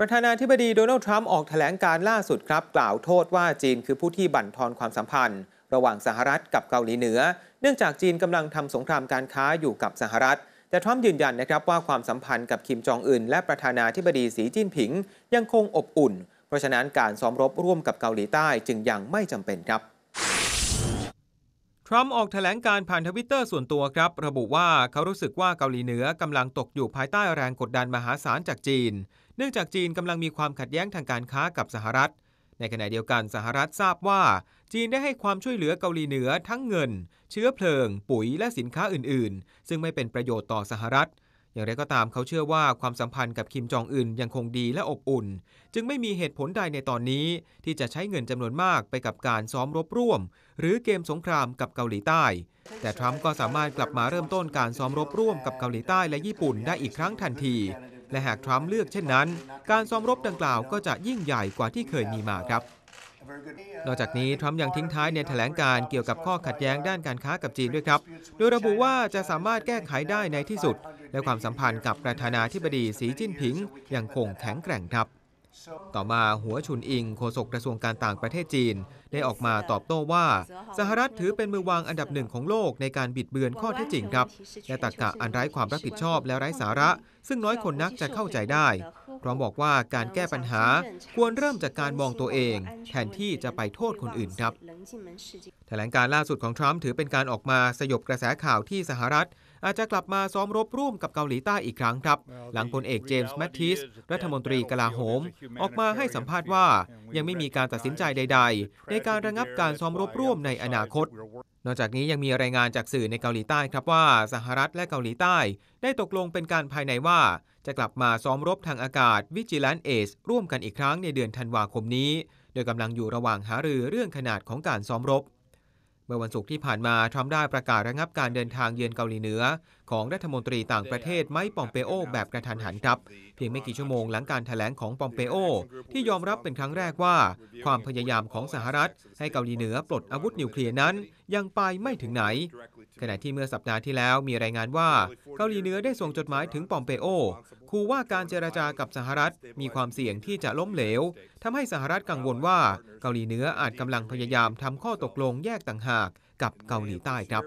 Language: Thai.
ประธานาธิบดีโดนัลด์ทรัมป์ออกแถลงการล่าสุดครับกล่าวโทษว่าจีนคือผู้ที่บั่นทอนความสัมพันธ์ ระหว่างสหรัฐกับเกาหลีเหนือเนื่องจากจีนกำลังทำสงครามการค้าอยู่กับสหรัฐ แต่ทรัมป์ยืนยันนะครับ ว่าความสัมพันธ์กับคิมจองอึนและประธานาธิบดีสีจิ้นผิง ยังคงอบอุ่น เพราะฉะนั้นการซ้อมรบร่วมกับเกาหลีใต้จึงยังไม่จำเป็นครับ ทรัมป์ออกแถลงการผ่านทวิตเตอร์ส่วนตัวครับ ระบุว่าเขารู้สึกว่าเกาหลีเหนือกำลังตกอยู่ภายใต้แรงกดดันมหาศาลจากจีนเนื่องจากจีนกำลังมีความขัดแย้งทางการค้ากับสหรัฐ ในขณะเดียวกันสหรัฐทราบว่า จีนได้ให้ความช่วยเหลือเกาหลีเหนือทั้งเงิน เชื้อเพลิง ปุ๋ย และสินค้าอื่น ๆ ซึ่งไม่เป็นประโยชน์ต่อสหรัฐ อย่างไรก็ตามเขาเชื่อว่าความสัมพันธ์กับคิมจองอึนยังคงดีและอบอุ่น จึงไม่มีเหตุผลใดในตอนนี้ที่จะใช้เงินจำนวนมากไปกับการซ้อมรบร่วม หรือเกมสงครามกับเกาหลีใต้ แต่ทรัมป์ก็สามารถกลับมาเริ่มต้นการซ้อมรบร่วมกับเกาหลีใต้และญี่ปุ่นได้อีกครั้งทันทีและหากทรัมป์เลือกเช่นนั้น การซ้อมรบดังกล่าวก็จะยิ่งใหญ่กว่าที่เคยมีมาครับนอกจากนี้ทรัมป์ยังทิ้งท้ายในแถลงการเกี่ยวกับข้อขัดแย้งด้านการค้ากับจีนด้วยครับ โดยระบุว่าจะสามารถแก้ไขได้ในที่สุด และความสัมพันธ์กับประธานาธิบดีสีจิ้นผิงยังคงแข็งแกร่งครับต่อมาหัวฉุนอิง โฆษกกระทรวงการต่างประเทศจีน ได้ออกมาตอบโต้ว่า สหรัฐถือเป็นมือวางอันดับหนึ่งของโลกในการบิดเบือนข้อเท็จจริงครับ และตรกกะอันไร้ความรับผิดชอบและไร้สาระ ซึ่งน้อยคนนักจะเข้าใจได้พร้อมบอกว่าการแก้ปัญหาควรเริ่มจากการมองตัวเอง แทนที่จะไปโทษคนอื่นครับแถลงการล่าสุดของทรัมป์ถือเป็นการออกมาสยบกระแสข่าวที่สหรัฐอาจจะกลับมาซ้อมรบร่วมกับเกาหลีใต้อีกครั้งครับ หลังพลเอกเจมส์แมททิส รัฐมนตรีกลาโหม ออกมาให้สัมภาษณ์ว่า ยังไม่มีการตัดสินใจใด ๆ ในการระงับการซ้อมรบร่วมในอนาคต นอกจากนี้ยังมีรายงานจากสื่อในเกาหลีใต้ครับว่า สหรัฐและเกาหลีใต้ ได้ตกลงเป็นการภายในว่า จะกลับมาซ้อมรบทางอากาศวิจิลันเอสร่วมกันอีกครั้งในเดือนธันวาคมนี้ โดยกำลังอยู่ระหว่างหารือเรื่องขนาดของการซ้อมรบเมื่อวันศุกร์ที่ผ่านมา ทรัมป์ได้ประกาศระงับการเดินทางเยือนเกาหลีเหนือของรัฐมนตรีต่างประเทศไมค์ปอมเปโอ แบบกระทันหันครับ เพียงไม่กี่ชั่วโมงหลังการถแถลงของปอมเปโอ ที่ยอมรับเป็นครั้งแรกว่า ความพยายามของสหรัฐให้เกาหลีเหนือ ปลดอาวุธนิวเคลียร์นั้นยังไปไม่ถึงไหน ขณะที่เมื่อสัปดาห์ที่แล้วมีรายงานว่าเกาหลีเหนือได้ส่งจดหมายถึงปอมเปโอ คู่ว่าการเจรจากับสหรัฐ มีความเสี่ยงที่จะล้มเหลว ทำให้สหรัฐกังวลว่าเกาหลีเหนืออาจกำลังพยายามทำข้อตกลงแยกต่างหากกับเกาหลีใต้ครับ